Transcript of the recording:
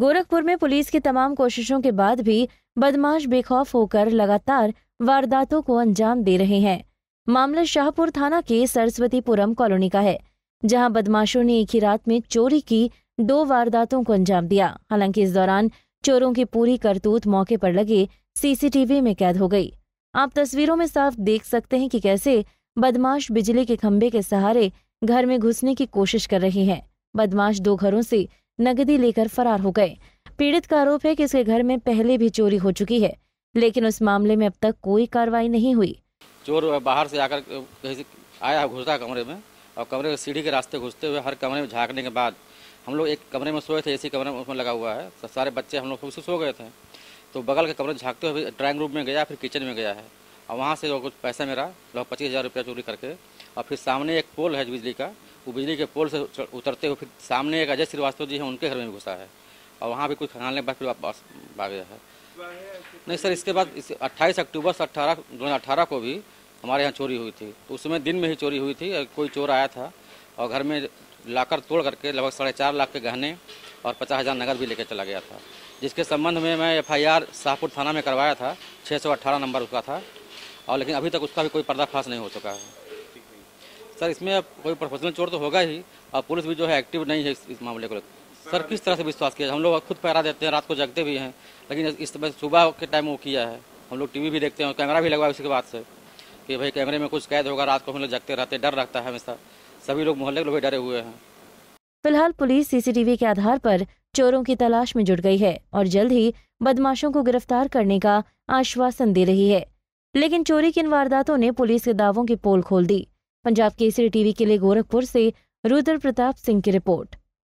गोरखपुर में पुलिस की तमाम कोशिशों के बाद भी बदमाश बेखौफ होकर लगातार वारदातों को अंजाम दे रहे हैं मामला शाहपुर थाना के सरस्वतीपुरम कॉलोनी का है जहां बदमाशों ने एक ही रात में चोरी की दो वारदातों को अंजाम दिया हालांकि इस दौरान चोरों की पूरी करतूत मौके पर लगे सीसीटीवी में कैद हो गई आप तस्वीरों में साफ देख सकते हैं कि कैसे बदमाश बिजली के खंभे के सहारे घर में घुसने की कोशिश कर रहे हैं बदमाश दो घरों से नगदी लेकर फरार हो गए पीड़ित का आरोप है कि इसके घर में पहले भी चोरी हो चुकी है लेकिन उस मामले में अब तक कोई कार्रवाई नहीं हुई चोर बाहर से आकर कहीं से आया घुसा कमरे में और कमरे में सीढ़ी के रास्ते घुसते हुए हर कमरे में झांकने के बाद हम लोग एक कमरे में सोए थे ए कमरे में उसमें लगा हुआ है तो सारे बच्चे हम लोग उसी सो गए थे तो बगल के कमरे झाँकते हुए ड्राइंग रूम में गया फिर किचन में गया है और वहाँ से जो कुछ पैसा मेरा लगभग पच्चीस हज़ार रुपया चोरी करके और फिर सामने एक पोल है बिजली का वो बिजली के पोल से उतरते हुए फिर सामने एक अजय श्रीवास्तव जी हैं उनके घर में घुसा है और वहाँ भी कुछ खंगालने के बाद फिर वापस भाग गया है नहीं सर इसके बाद इस अट्ठाईस अक्टूबर से अट्ठारह दो हज़ार अठारह को भी हमारे यहाँ चोरी हुई थी तो उसमें दिन में ही चोरी हुई थी कोई चोर आया था और घर में लाकर तोड़ करके लगभग साढ़े चार लाख के गहने और पचास हज़ार नगद भी लेकर चला गया था जिसके संबंध में मैं एफआईआर शाहपुर थाना में करवाया था छः सौ अट्ठारह नंबर उसका था और लेकिन अभी तक उसका भी कोई पर्दाफाश नहीं हो चुका है सर इसमें अब कोई प्रोफेशनल चोर तो होगा ही और पुलिस भी जो है एक्टिव नहीं है इस, मामले को सर किस तरह से विश्वास किया हम लोग खुद पैरा देते हैं रात को जगते भी हैं लेकिन इस समय सुबह के टाइम वो किया है हम लोग टीवी भी देखते हैं कैमरा भी लगवा उसके बाद से कि भाई कैमरे में कुछ कैद होगा रात को हम लोग जगते रहते डर लगता है हमेशा सभी लोग मोहल्ले के लोग डरे हुए हैं फिलहाल पुलिस सीसीटीवी के आधार पर चोरों की तलाश में जुट गई है और जल्द ही बदमाशों को गिरफ्तार करने का आश्वासन दे रही है लेकिन चोरी की इन वारदातों ने पुलिस के दावों की पोल खोल दी पंजाब केसरी टीवी के लिए गोरखपुर से रुद्र प्रताप सिंह की रिपोर्ट